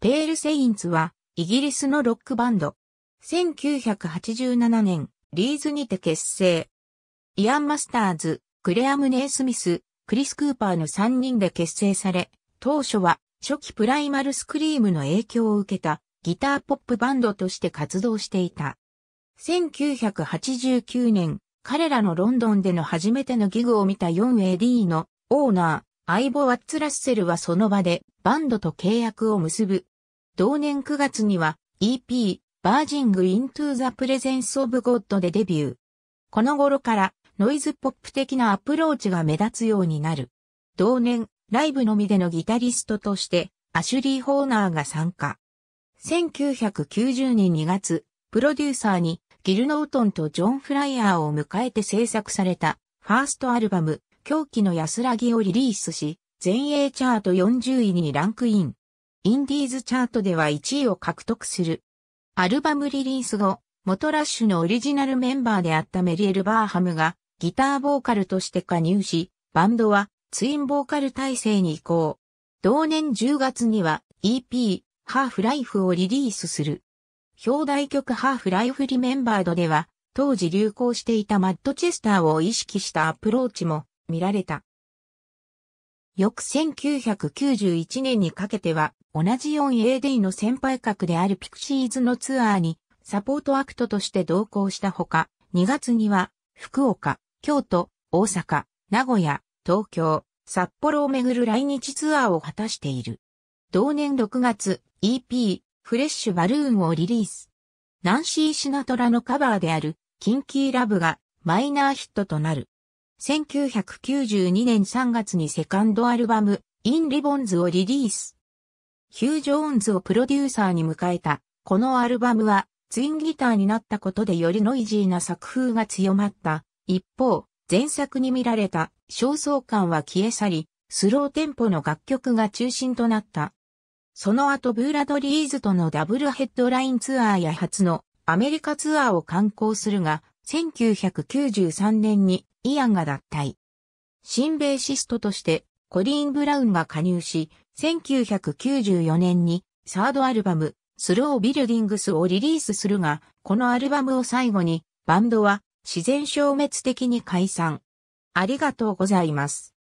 ペールセインツは、イギリスのロックバンド。1987年、リーズにて結成。イアン・マスターズ、クレアム・ネイスミス、クリス・クーパーの3人で結成され、当初は初期プライマルスクリームの影響を受けたギターポップバンドとして活動していた。1989年、彼らのロンドンでの初めてのギグを見た 4AD のオーナアイボ・ワッツ・ラッセルはその場でバンドと契約を結ぶ。同年9月には EP、バージング・イントゥ・ザ・プレゼンス・オブ・ゴッドでデビュー。この頃からノイズポップ的なアプローチが目立つようになる。同年、ライブのみでのギタリストとしてアシュリー・ホーナーが参加。1990年2月、プロデューサーにギル・ノートンとジョン・フライヤーを迎えて制作されたファーストアルバム狂気の安らぎをリリースし、全英チャート40位にランクイン。インディーズチャートでは1位を獲得する。アルバムリリース後、元ラッシュのオリジナルメンバーであったメリエル・バーハムがギターボーカルとして加入し、バンドはツインボーカル体制に移行。同年10月には EP、ハーフライフをリリースする。表題曲ハーフライフリメンバードでは、当時流行していたマッドチェスターを意識したアプローチも見られた。翌1991年にかけては、同じ 4AD の先輩格であるピクシーズのツアーにサポートアクトとして同行したほか、2月には福岡、京都、大阪、名古屋、東京、札幌をめぐる来日ツアーを果たしている。同年6月、EP、フレッシュバルーンをリリース。ナンシー・シナトラのカバーである、キンキー・ラブがマイナーヒットとなる。1992年3月にセカンドアルバム、イン・リボンズをリリース。ヒュー・ジョーンズをプロデューサーに迎えた、このアルバムは、ツインギターになったことでよりノイジーな作風が強まった。一方、前作に見られた焦燥感は消え去り、スローテンポの楽曲が中心となった。その後ブーラドリーズとのダブルヘッドラインツアーや初のアメリカツアーを観光するが、1993年にイアンが脱退。新ベーシストとしてコリーン・ブラウンが加入し、1994年にサードアルバム、スロービルディングスをリリースするが、このアルバムを最後に、バンドは自然消滅的に解散。ありがとうございます。